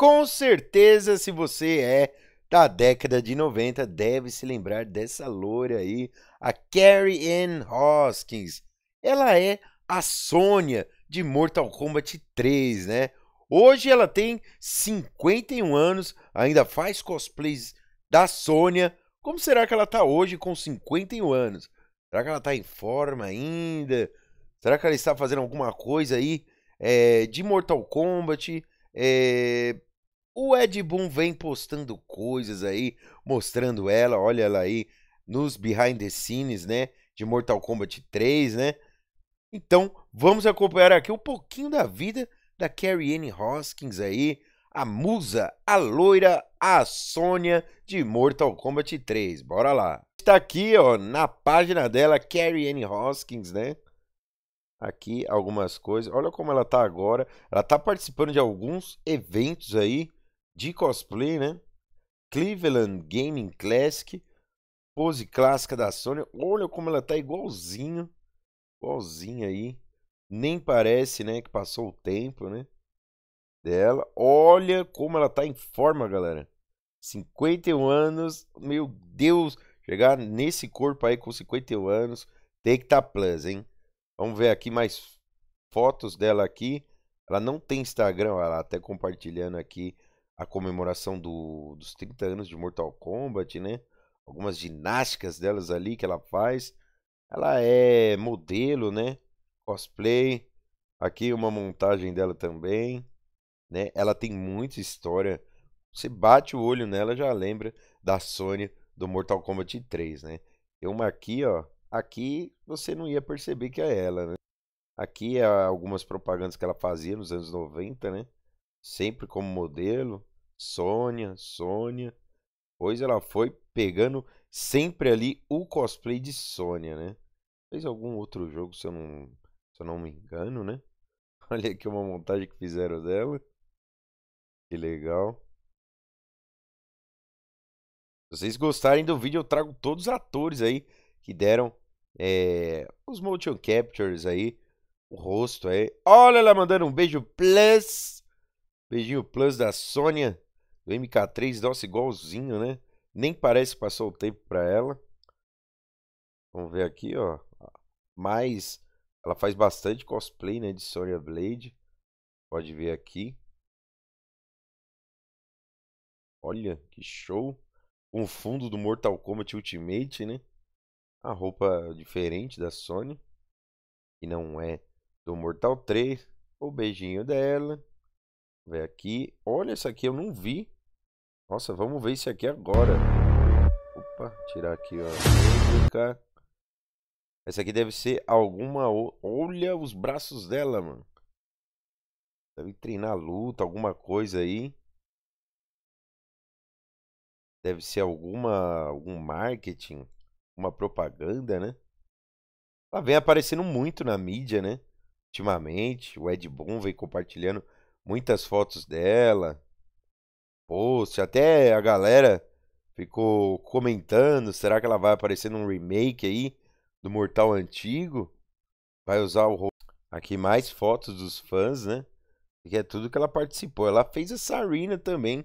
Com certeza, se você é da década de 90, deve se lembrar dessa loira aí, a Carrie Ann Hoskins. Ela é a Sônia de Mortal Kombat 3, né? Hoje ela tem 51 anos, ainda faz cosplays da Sônia. Como será que ela tá hoje com 51 anos? Será que ela tá em forma ainda? Será que ela está fazendo alguma coisa aí é, de Mortal Kombat? É, o Ed Boon vem postando coisas aí, mostrando ela, olha ela aí, nos behind the scenes, né? De Mortal Kombat 3, né? Então, vamos acompanhar aqui um pouquinho da vida da Carrie Anne Hoskins aí, a musa, a loira, a Sônia de Mortal Kombat 3. Bora lá. Está aqui, ó, na página dela, Carrie Anne Hoskins, né? Aqui algumas coisas. Olha como ela tá agora. Ela tá participando de alguns eventos aí de cosplay, né? Cleveland Gaming Classic, pose clássica da Sony. Olha como ela tá igualzinho, igualzinha aí. Nem parece, né, que passou o tempo, né? Dela. Olha como ela tá em forma, galera. 51 anos, meu Deus, chegar nesse corpo aí com 51 anos, tem que tá plus, hein? Vamos ver aqui mais fotos dela aqui. Ela não tem Instagram, ela até compartilhando aqui a comemoração do, dos 30 anos de Mortal Kombat, né? Algumas ginásticas delas ali que ela faz. Ela é modelo, né? Cosplay. Aqui uma montagem dela também, né? Ela tem muita história. Você bate o olho nela, já lembra da Sony do Mortal Kombat 3, né? Tem uma aqui, ó. Aqui você não ia perceber que é ela, né? Aqui é algumas propagandas que ela fazia nos anos 90, né? Sempre como modelo. Sônia, Sônia. Pois ela foi pegando sempre ali o cosplay de Sônia, né? Fez algum outro jogo, se eu não, se eu não me engano, né? Olha aqui uma montagem que fizeram dela. Que legal. Se vocês gostarem do vídeo, eu trago todos os atores aí que deram é, os motion captures aí. O rosto aí. Olha ela mandando um beijo plus. Beijinho plus da Sônia. O MK3 nossa igualzinho, né? Nem parece que passou o tempo para ela. Vamos ver aqui, ó. Mas ela faz bastante cosplay, né, de Sonya Blade. Pode ver aqui. Olha, que show. Um fundo do Mortal Kombat Ultimate, né? A roupa diferente da Sony. E não é do Mortal 3. O beijinho dela. Vê aqui. Olha, essa aqui eu não vi. Nossa, vamos ver isso aqui agora. Opa, tirar aqui ó, Essa aqui deve ser alguma... Olha os braços dela, mano. Deve treinar luta, alguma coisa aí. Deve ser alguma... Algum marketing. Uma propaganda, né? Ela vem aparecendo muito na mídia, né? Ultimamente. O Ed Boon vem compartilhando muitas fotos dela post, até a galera ficou comentando, será que ela vai aparecer num remake aí do Mortal Antigo? Vai usar o aqui mais fotos dos fãs, né? Que é tudo que ela participou. Ela fez a Sarina também.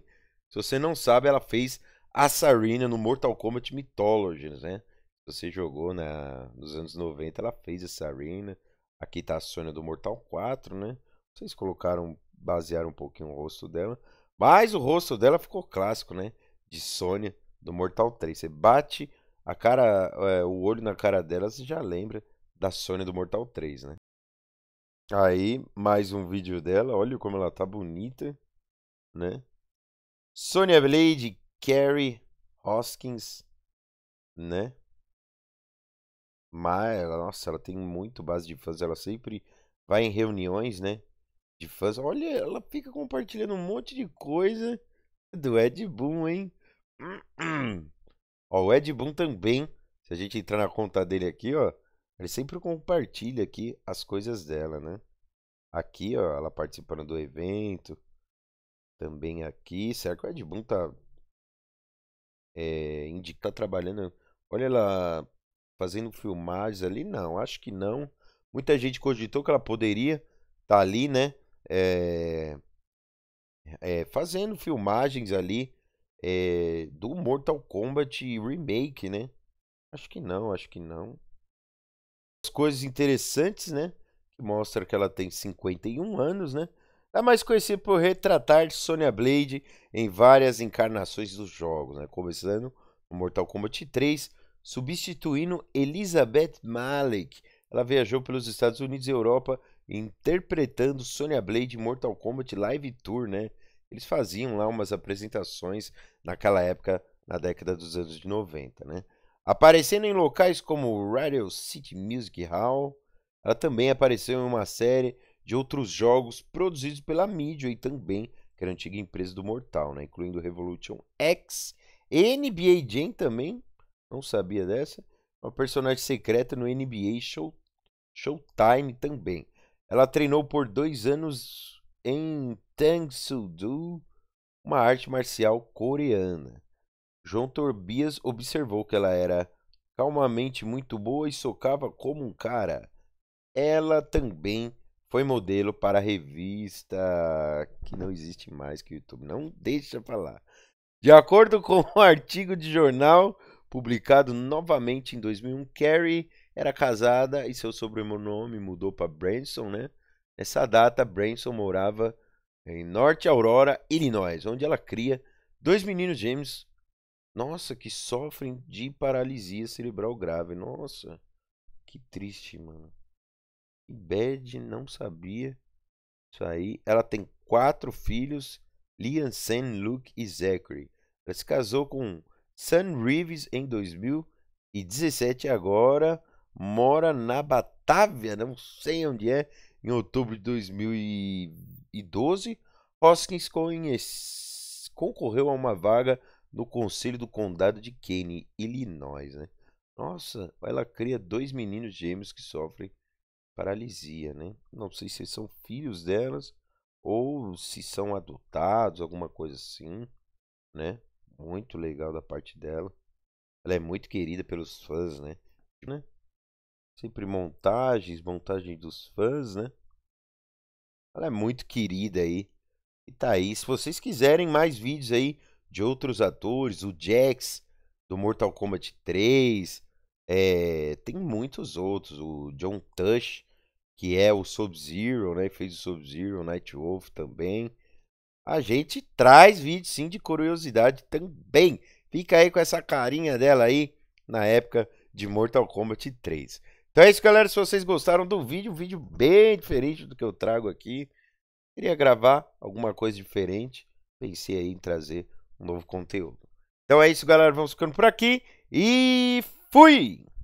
Se você não sabe, ela fez a Sarina no Mortal Kombat Mythologies, né? Se você jogou na nos anos 90, ela fez a Sarina. Aqui tá a Sônia do Mortal 4, né? Vocês colocaram, basearam um pouquinho o rosto dela. Mas o rosto dela ficou clássico, né? De Sônia, do Mortal 3. Você bate a cara, é, o olho na cara dela, você já lembra da Sônia do Mortal 3, né? Aí, mais um vídeo dela. Olha como ela tá bonita, né? Sônia Blade, Carrie Hoskins, né? Mas, nossa, ela tem muito base de fãs. Ela sempre vai em reuniões, né? de fãs. Olha, ela fica compartilhando um monte de coisa do Ed Boon, hein? Ó, o Ed Boon também, se a gente entrar na conta dele aqui, ó, ele sempre compartilha aqui as coisas dela, né? Aqui, ó, ela participando do evento. Também aqui. Será que o Ed Boon tá, é, indica, tá trabalhando? Olha ela fazendo filmagens ali? Não, acho que não. Muita gente cogitou que ela poderia tá ali, né? é, é, fazendo filmagens ali é, do Mortal Kombat Remake, né? Acho que não, acho que não. As coisas interessantes, né? Que mostra que ela tem 51 anos, né? é mais conhecida por retratar Sonya Blade em várias encarnações dos jogos, né? Começando no Mortal Kombat 3, substituindo Elizabeth Malik. Ela viajou pelos Estados Unidos e Europa interpretando Sonya Blade em Mortal Kombat Live Tour, né? Eles faziam lá umas apresentações naquela época, na década dos anos de 90, né? Aparecendo em locais como Radio City Music Hall, ela também apareceu em uma série de outros jogos produzidos pela Midway também, que era a antiga empresa do Mortal, né? incluindo Revolution X, NBA Jam também, não sabia dessa, uma personagem secreta no NBA Show, Showtime também. Ela treinou por dois anos em do uma arte marcial coreana. João Torbias observou que ela era calmamente muito boa e socava como um cara. Ela também foi modelo para a revista que não existe mais que o YouTube não deixa falar. De acordo com um artigo de jornal publicado novamente em 2001. Carrie era casada e seu sobrenome mudou para Branson, né? Nessa data, Branson morava em Norte Aurora, Illinois, onde ela cria dois meninos gêmeos. Nossa, que sofrem de paralisia cerebral grave. Nossa, que triste, mano. Que bad, não sabia. Isso aí. Ela tem quatro filhos: Liam, Sam, Luke e Zachary. Ela se casou com Sun Reeves, em 2017, agora mora na Batávia, né? não sei onde é, em outubro de 2012. Hoskins concorreu a uma vaga no Conselho do Condado de Kane, Illinois. Né? Nossa, ela cria dois meninos gêmeos que sofrem paralisia, né? Não sei se são filhos delas ou se são adotados, alguma coisa assim, né? muito legal da parte dela. Ela é muito querida pelos fãs, né? né? Sempre montagens, montagem dos fãs, né? Ela é muito querida aí. E tá aí. Se vocês quiserem mais vídeos aí de outros atores, o Jax do Mortal Kombat 3, é, tem muitos outros. O John Tush, que é o Sub-Zero, né? Fez o Sub-Zero, Night Wolf também a gente traz vídeo sim de curiosidade também. Fica aí com essa carinha dela aí na época de Mortal Kombat 3. Então é isso, galera. Se vocês gostaram do vídeo, um vídeo bem diferente do que eu trago aqui. Queria gravar alguma coisa diferente. Pensei aí em trazer um novo conteúdo. Então é isso, galera. Vamos ficando por aqui e fui!